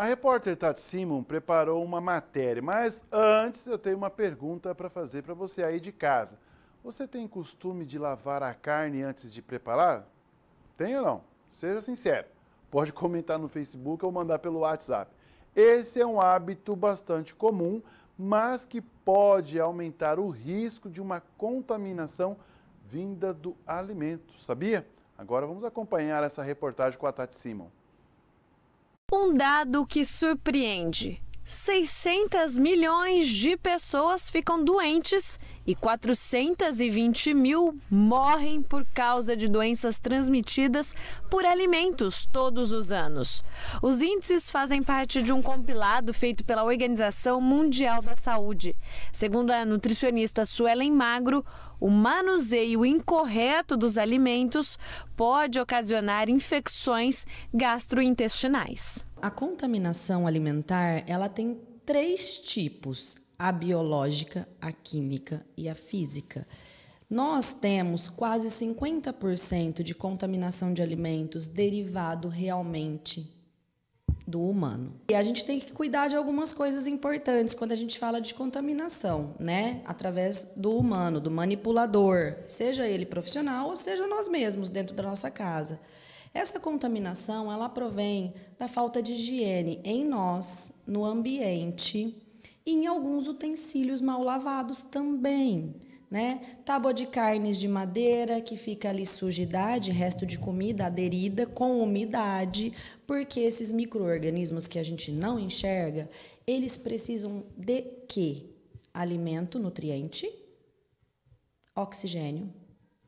A repórter Tati Simon preparou uma matéria, mas antes eu tenho uma pergunta para fazer para você aí de casa. Você tem costume de lavar a carne antes de preparar? Tem ou não? Seja sincero. Pode comentar no Facebook ou mandar pelo WhatsApp. Esse é um hábito bastante comum, mas que pode aumentar o risco de uma contaminação vinda do alimento, sabia? Agora vamos acompanhar essa reportagem com a Tati Simon. Um dado que surpreende: 600 milhões de pessoas ficam doentes e 420 mil morrem por causa de doenças transmitidas por alimentos todos os anos. Os índices fazem parte de um compilado feito pela Organização Mundial da Saúde. Segundo a nutricionista Suelen Magro, o manuseio incorreto dos alimentos pode ocasionar infecções gastrointestinais. A contaminação alimentar, ela tem três tipos: a biológica, a química e a física. Nós temos quase 50% de contaminação de alimentos derivado realmente do humano. E a gente tem que cuidar de algumas coisas importantes quando a gente fala de contaminação, né? Através do humano, do manipulador, seja ele profissional ou seja nós mesmos dentro da nossa casa. Essa contaminação, ela provém da falta de higiene em nós, no ambiente e em alguns utensílios mal lavados também né? Tábua de carnes de madeira que fica ali sujidade, resto de comida aderida com umidade, porque esses micro-organismos que a gente não enxerga, eles precisam de quê? Alimento, nutriente, oxigênio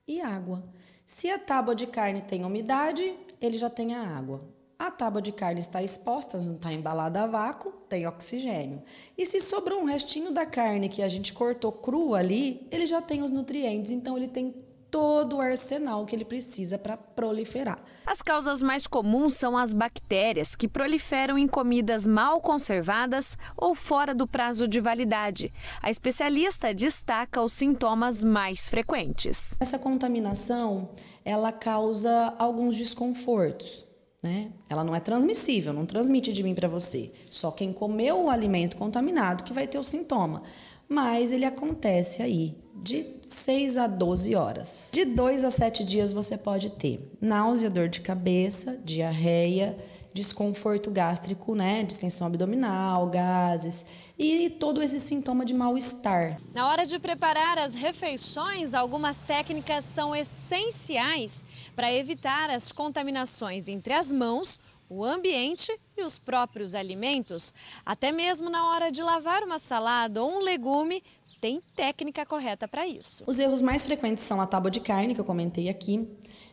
e água. Se a tábua de carne tem umidade, ele já tem a água. A tábua de carne está exposta, não está embalada a vácuo, tem oxigênio. E se sobrou um restinho da carne que a gente cortou crua ali, ele já tem os nutrientes, então ele tem todo o arsenal que ele precisa para proliferar. As causas mais comuns são as bactérias, que proliferam em comidas mal conservadas ou fora do prazo de validade. A especialista destaca os sintomas mais frequentes. Essa contaminação, ela causa alguns desconfortos. Né? Ela não é transmissível, não transmite de mim para você. Só quem comeu o alimento contaminado que vai ter o sintoma. Mas ele acontece aí de 6 a 12 horas. De 2 a 7 dias você pode ter náusea, dor de cabeça, diarreia, desconforto gástrico, né? Distensão abdominal, gases e todo esse sintoma de mal-estar. Na hora de preparar as refeições, algumas técnicas são essenciais para evitar as contaminações entre as mãos, o ambiente e os próprios alimentos. Até mesmo na hora de lavar uma salada ou um legume, tem técnica correta para isso. Os erros mais frequentes são a tábua de carne, que eu comentei aqui,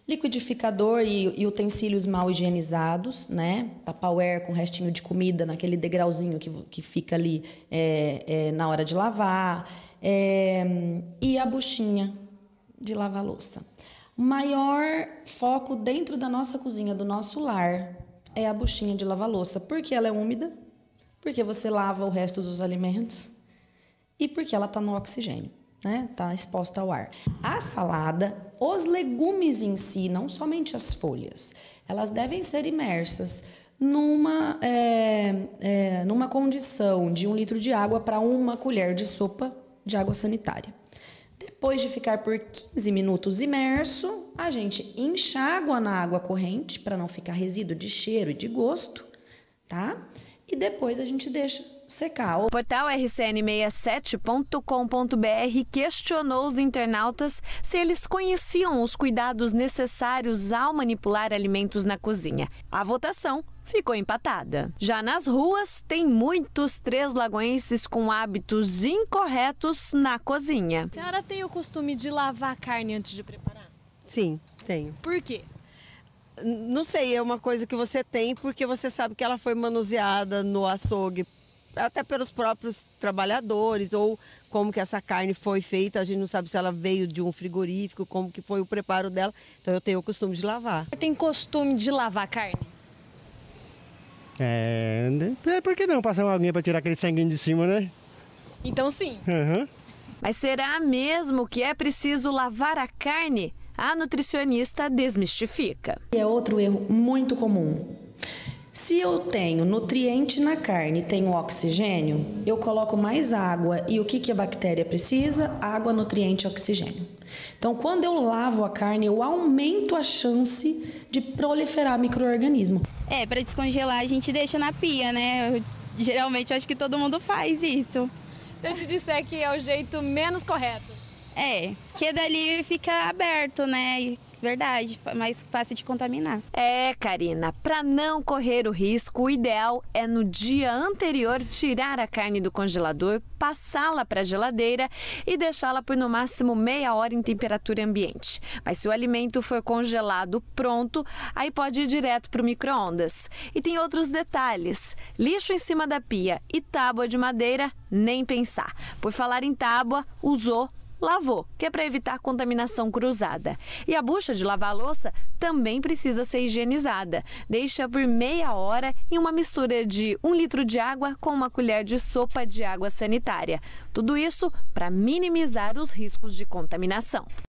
liquidificador e, e utensílios mal higienizados, né? Tupperware com restinho de comida naquele degrauzinho que, que fica ali é, é, na hora de lavar, é, e a buchinha de lavar louça. Maior foco dentro da nossa cozinha, do nosso lar, é a buchinha de lavar louça, porque ela é úmida, porque você lava o resto dos alimentos e porque ela está no oxigênio, né? Está exposta ao ar. A salada, os legumes em si, não somente as folhas, elas devem ser imersas numa, é, é, numa condição de um litro de água para uma colher de sopa de água sanitária. Depois de ficar por 15 minutos imerso, a gente enxágua na água corrente para não ficar resíduo de cheiro e de gosto, tá? e depois a gente deixa secar. O portal rcn67.com.br questionou os internautas se eles conheciam os cuidados necessários ao manipular alimentos na cozinha. A votação ficou empatada. Já nas ruas, tem muitos três lagoenses com hábitos incorretos na cozinha. A senhora tem o costume de lavar a carne antes de preparar? Sim, tenho. Por quê? Não sei, é uma coisa que você tem porque você sabe que ela foi manuseada no açougue até pelos próprios trabalhadores ou como que essa carne foi feita, a gente não sabe se ela veio de um frigorífico, como que foi o preparo dela. Então eu tenho o costume de lavar. Tem costume de lavar carne? É, é por que não passar uma aguinha para tirar aquele sanguinho de cima, né? Então sim. Uhum. Mas será mesmo que é preciso lavar a carne? a nutricionista desmistifica. É outro erro muito comum. Se eu tenho nutriente na carne e tenho oxigênio, eu coloco mais água e o que, que a bactéria precisa? Água, nutriente e oxigênio. Então, quando eu lavo a carne, eu aumento a chance de proliferar microorganismo. É, para descongelar a gente deixa na pia, né? Eu, geralmente eu acho que todo mundo faz isso. Se eu te disser que é o jeito menos correto. É, que dali fica aberto, né? verdade, mais fácil de contaminar. É, Karina, para não correr o risco, o ideal é no dia anterior tirar a carne do congelador, passá-la para a geladeira e deixá-la por no máximo meia hora em temperatura ambiente. Mas se o alimento for congelado pronto, aí pode ir direto para o micro-ondas. E tem outros detalhes: lixo em cima da pia e tábua de madeira, nem pensar. Por falar em tábua, usou lavou, que é para evitar contaminação cruzada. E a bucha de lavar louça também precisa ser higienizada. Deixa por meia hora em uma mistura de um litro de água com uma colher de sopa de água sanitária. Tudo isso para minimizar os riscos de contaminação.